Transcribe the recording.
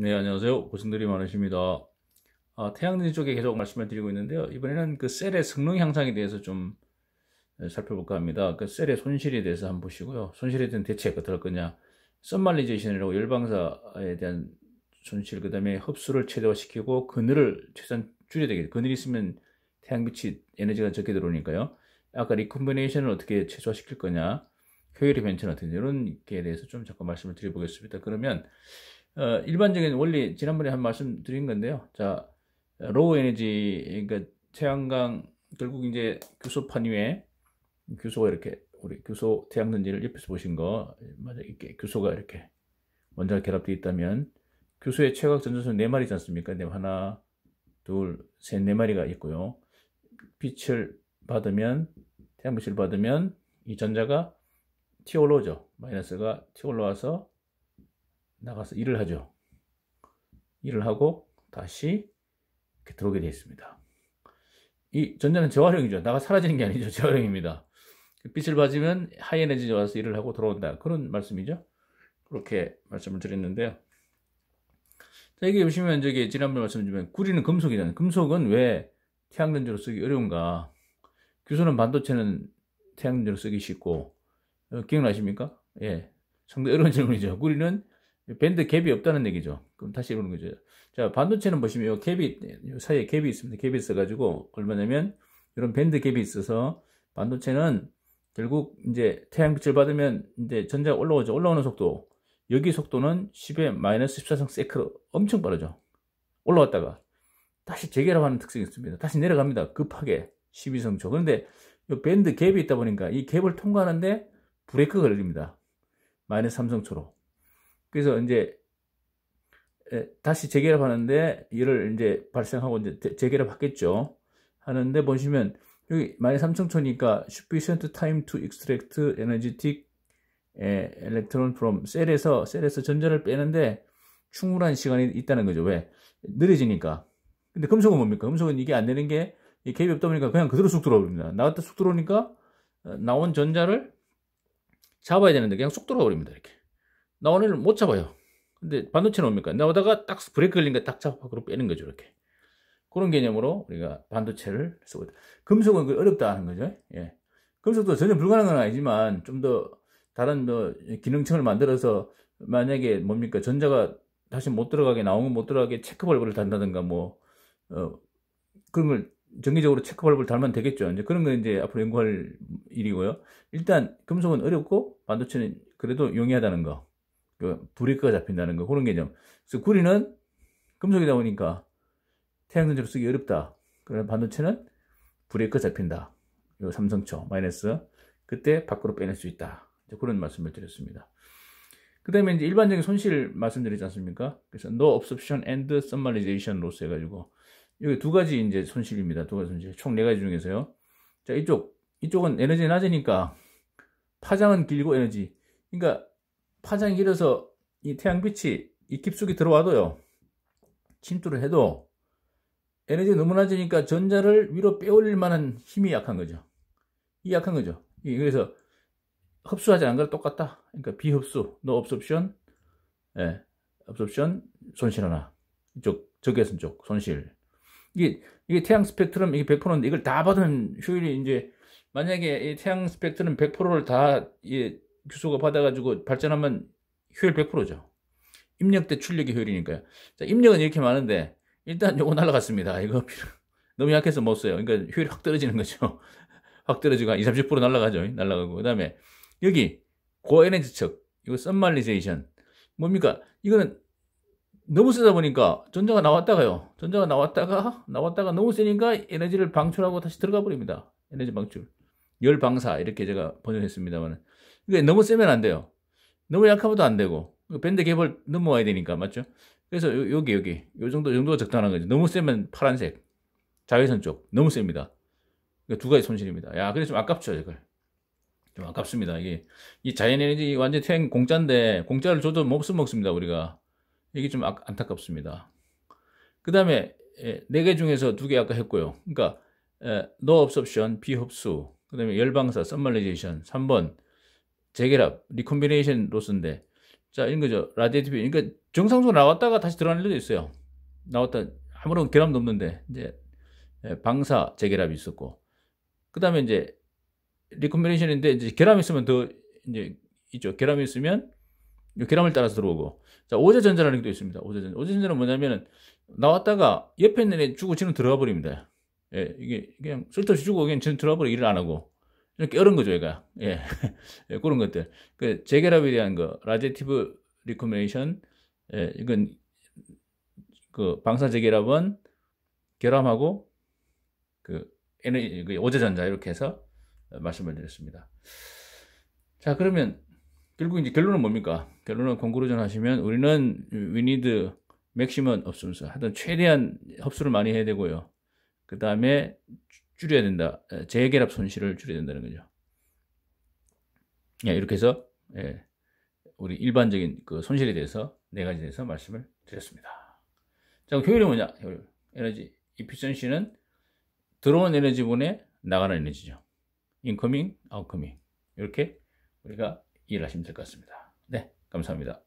네, 안녕하세요. 고생들이 많으십니다. 아, 태양 e n 지 쪽에 계속 말씀을 드리고 있는데요. 이번에는 그 셀의 성능 향상에 대해서 좀 예, 살펴볼까 합니다. 그 셀의 손실에 대해서 한번 보시고요. 손실에 대한 대책 어떨 거냐. 썸말리제이션이라고 열방사에 대한 손실, 그 다음에 흡수를 최대화시키고 그늘을 최대한 줄여야 되겠죠. 그늘이 있으면 태양빛이 에너지가 적게 들어오니까요. 아까 리콤비네이션을 어떻게 최소화시킬 거냐. 효율의 변천 어떻 이런 게 대해서 좀 잠깐 말씀을 드려보겠습니다. 그러면 어, 일반적인 원리 지난번에 한 말씀 드린 건데요. 자, 로우 에너지 그러니까 태양광 결국 이제 규소판 위에 규소가 이렇게 우리 규소 태양전지를 옆에서 보신 거 맞아 이렇게 규소가 이렇게 원자가 결합되어 있다면 규소의 최각 전자선 네 마리지 않습니까? 네 하나, 둘, 셋, 네 마리가 있고요. 빛을 받으면 태양빛을 받으면 이 전자가 튀어올라오죠. 마이너스가 튀어올라와서 나가서 일을 하죠. 일을 하고 다시 이렇게 들어오게 되어 있습니다. 이 전자는 재활용이죠. 나가 사라지는 게 아니죠. 재활용입니다. 그 빛을 받으면 하이에너지에 와서 일을 하고 돌아온다. 그런 말씀이죠. 그렇게 말씀을 드렸는데요. 자, 여기 보시면 저기 지난번에 말씀드면 구리는 금속이잖아요. 금속은 왜 태양전지로 쓰기 어려운가? 규소는 반도체는 태양전지로 쓰기 쉽고 어, 기억나십니까? 예, 상당히 어려운 질문이죠. 구리는 밴드 갭이 없다는 얘기죠. 그럼 다시 이러는 거죠. 자, 반도체는 보시면 요 갭이, 요 사이에 갭이 있습니다. 갭이 있어가지고, 얼마냐면, 이런 밴드 갭이 있어서, 반도체는 결국 이제 태양빛을 받으면 이제 전자 올라오죠. 올라오는 속도. 여기 속도는 10에 마이너스 14성 세크로 엄청 빠르죠. 올라왔다가 다시 재결합하는 특성이 있습니다. 다시 내려갑니다. 급하게 12성초. 그런데 이 밴드 갭이 있다 보니까 이 갭을 통과하는데 브레이크가 걸립니다. 마이너스 3성초로. 그래서 이제 다시 재결합하는데 이를 이제 발생하고 이제 재결합하겠죠. 하는데 보시면 여기 만약 3청초니까 sufficient time to extract energetic electron from 셀에서 셀에서 전자를 빼는데 충분한 시간이 있다는 거죠. 왜? 느려지니까. 근데 금속은 뭡니까? 금속은 이게 안 되는 게 갭이 없다 보니까 그냥 그대로 쑥 들어옵니다. 나갔다 쑥 들어오니까 어, 나온 전자를 잡아야 되는데 그냥 쑥 들어버립니다. 이렇게. 나오는 못 잡아요. 근데 반도체는 뭡니까? 나오다가 딱 브레이크 걸린 거 딱 잡아밖으 빼는 거죠, 이렇게. 그런 개념으로 우리가 반도체를 쓰고 있다. 금속은 그 어렵다 하는 거죠. 예. 금속도 전혀 불가능한 건 아니지만 좀 더 다른 뭐 기능층을 만들어서 만약에 뭡니까 전자가 다시 못 들어가게 나오면 못 들어가게 체크 발브를 단다든가 뭐 어, 그런 걸 정기적으로 체크 발브를 달면 되겠죠. 이제 그런 건 이제 앞으로 연구할 일이고요. 일단 금속은 어렵고 반도체는 그래도 용이하다는 거. 그 브레이크가 잡힌다는 거 그런 개념. 그래서 구리는 금속이다 보니까 태양전지로 쓰기 어렵다. 그러면 반도체는 브레이크 잡힌다. 요 삼성초 마이너스 그때 밖으로 빼낼 수 있다. 이제 그런 말씀을 드렸습니다. 그 다음에 이제 일반적인 손실 말씀드리지 않습니까? 그래서 no absorption and t h e r m a l i z a t i o n loss 해가지고 여기 두 가지 이제 손실입니다. 두 가지 손실. 총 네 가지 중에서요. 자, 이쪽. 이쪽은 에너지 낮으니까 파장은 길고 에너지. 그러니까 파장이 길어서 이 태양빛이 이 깊숙이 들어와도요. 침투를 해도 에너지가 너무 낮으니까 전자를 위로 빼올릴 만한 힘이 약한 거죠. 이 약한 거죠. 그래서 흡수하지 않은 거랑 똑같다. 그러니까 비흡수, 노 o a b s o r p t i 예, a b s 손실 하나. 이쪽, 적외선 쪽, 손실. 이게, 이게 태양 스펙트럼, 이게 100%인데 이걸 다 받은 효율이 이제, 만약에 이 태양 스펙트럼 100%를 다, 예, 규소가 받아가지고 발전하면 효율 100%죠. 입력 대 출력의 효율이니까요. 자, 입력은 이렇게 많은데 일단 요거 날라갔습니다. 이거 너무 약해서 못 써요. 그러니까 효율이 확 떨어지는 거죠. 확 떨어지고 한 20, 30% 날라가죠. 날라가고 그 다음에 여기 고에너지 측 이거 썸말리제이션 뭡니까? 이거는 너무 쓰다 보니까 전자가 나왔다가요. 전자가 나왔다가 나왔다가 너무 세니까 에너지를 방출하고 다시 들어가 버립니다. 에너지 방출. 열 방사 이렇게 제가 번역했습니다만 이게 너무 세면 안 돼요. 너무 약하면 안 되고. 그 밴드 갭을 넘어와야 되니까, 맞죠? 그래서 요, 기 여기. 요 정도, 정도가 적당한 거죠. 너무 세면 파란색. 자외선 쪽. 너무 셉니다. 두 가지 손실입니다. 야, 그래서 좀 아깝죠, 이걸. 좀 아깝습니다. 이게, 이 자연에너지 완전 퇴행 공짜인데, 공짜를 줘도 몹쓸 먹습니다, 우리가. 이게 좀 아, 안타깝습니다. 그 다음에, 예, 네개 중에서 두 개 아까 했고요. 그러니까, 에, no absorption, 비흡수. 그 다음에 열방사, 썸멀레이션 3번. 재결합, 리콤비네이션 로스인데 자 이런 거죠. 라디에이티비 그러니까 정상적으로 나왔다가 다시 들어가는 일도 있어요. 나왔다 아무런 결합도 없는데 이제 예, 방사 재결합이 있었고 그 다음에 이제 리콤비네이션인데 이제 결함이 있으면 더 이제 있죠. 결함이 있으면 결함을 따라서 들어오고 자 오제전자라는 게또 있습니다. 오제전자 오제전자는 뭐냐면은 나왔다가 옆에 있는 애 주고 지는 들어가 버립니다. 예, 이게 그냥 쓸데없이 주고 그냥 지는 들어가 버려 일을 안 하고 이렇게 이런 거죠, 얘가. 예. 예 그런 것들. 그, 재결합에 대한 거, 라제티브 리코메이션, 예, 이건, 그, 방사 재결합은 결함하고, 그, 에너지, 그 오제전자, 이렇게 해서 말씀을 드렸습니다. 자, 그러면, 결국 이제 결론은 뭡니까? 결론은 공구로전 하시면, 우리는 위니드, 맥시먼 없으면서 하여튼 최대한 흡수를 많이 해야 되고요. 그 다음에 줄여야 된다. 재결합 손실을 줄여야 된다는 거죠. 예, 이렇게 해서 예, 우리 일반적인 그 손실에 대해서 네 가지에 대해서 말씀을 드렸습니다. 자, 효율이 뭐냐? 효율. 에너지 이피션시는 들어온 에너지분에 나가는 에너지죠. 인커밍, 아웃커밍. 이렇게 우리가 이해를 하시면 될 것 같습니다. 네, 감사합니다.